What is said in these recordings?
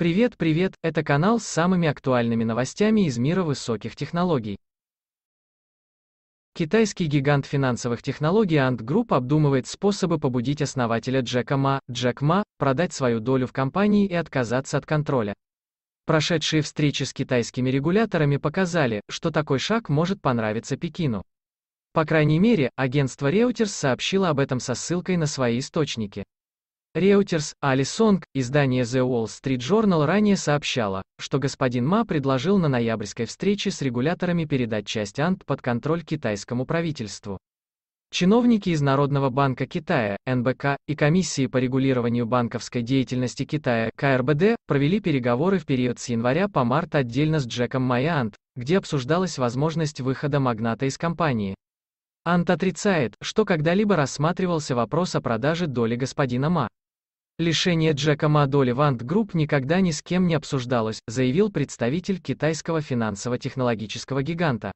Привет, привет, это канал с самыми актуальными новостями из мира высоких технологий. Китайский гигант финансовых технологий Ant Group обдумывает способы побудить основателя Джека Ма, Джек Ма, продать свою долю в компании и отказаться от контроля. Прошедшие встречи с китайскими регуляторами показали, что такой шаг может понравиться Пекину. По крайней мере, агентство Reuters сообщило об этом со ссылкой на свои источники. Reuters, Али Сонг, издание The Wall Street Journal ранее сообщало, что господин Ма предложил на ноябрьской встрече с регуляторами передать часть Ант под контроль китайскому правительству. Чиновники из Народного банка Китая, НБК, и Комиссии по регулированию банковской деятельности Китая, КРБД, провели переговоры в период с января по март отдельно с Джеком Майант, где обсуждалась возможность выхода магната из компании. Ант отрицает, что когда-либо рассматривался вопрос о продаже доли господина Ма. Лишение Джекома доли Вант Групп никогда ни с кем не обсуждалось, заявил представитель китайского финансово-технологического гиганта.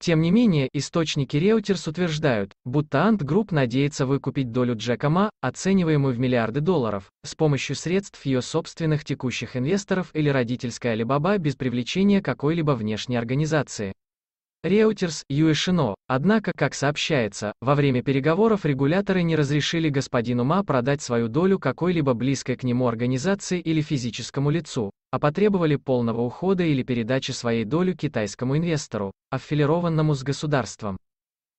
Тем не менее, источники Reuters утверждают, будто Ant Group надеется выкупить долю Джекома, оцениваемую в миллиарды долларов, с помощью средств ее собственных текущих инвесторов или родительской Alibaba без привлечения какой-либо внешней организации. Reuters Юэшино. Однако, как сообщается, во время переговоров регуляторы не разрешили господину Ма продать свою долю какой-либо близкой к нему организации или физическому лицу, а потребовали полного ухода или передачи своей долю китайскому инвестору, аффилированному с государством.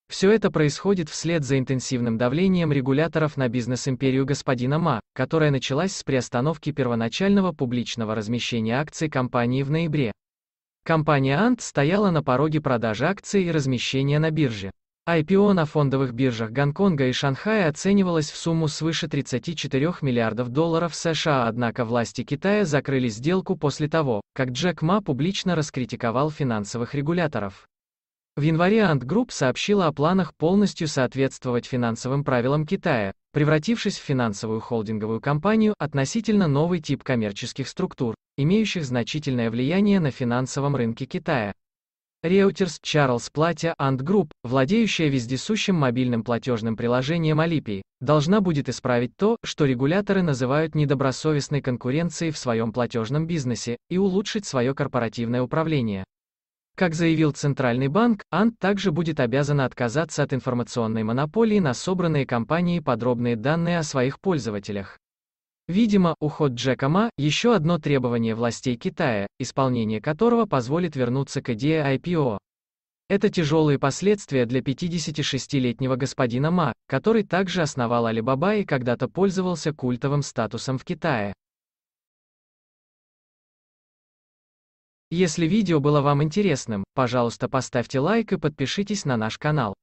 Все это происходит вслед за интенсивным давлением регуляторов на бизнес-империю господина Ма, которая началась с приостановки первоначального публичного размещения акций компании в ноябре. Компания Ant стояла на пороге продажи акций и размещения на бирже. IPO на фондовых биржах Гонконга и Шанхая оценивалось в сумму свыше 34 миллиардов долларов США, однако власти Китая закрыли сделку после того, как Джек Ма публично раскритиковал финансовых регуляторов. В январе Ant Group сообщила о планах полностью соответствовать финансовым правилам Китая, превратившись в финансовую холдинговую компанию относительно новый тип коммерческих структур, имеющих значительное влияние на финансовом рынке Китая. Reuters Charles Платя Ant Group, владеющая вездесущим мобильным платежным приложением Alipay, должна будет исправить то, что регуляторы называют недобросовестной конкуренцией в своем платежном бизнесе, и улучшить свое корпоративное управление. Как заявил Центральный банк, Ант также будет обязана отказаться от информационной монополии на собранные компанией подробные данные о своих пользователях. Видимо, уход Джека Ма – еще одно требование властей Китая, исполнение которого позволит вернуться к идее IPO. Это тяжелые последствия для 56-летнего господина Ма, который также основал Alibaba и когда-то пользовался культовым статусом в Китае. Если видео было вам интересным, пожалуйста поставьте лайк и подпишитесь на наш канал.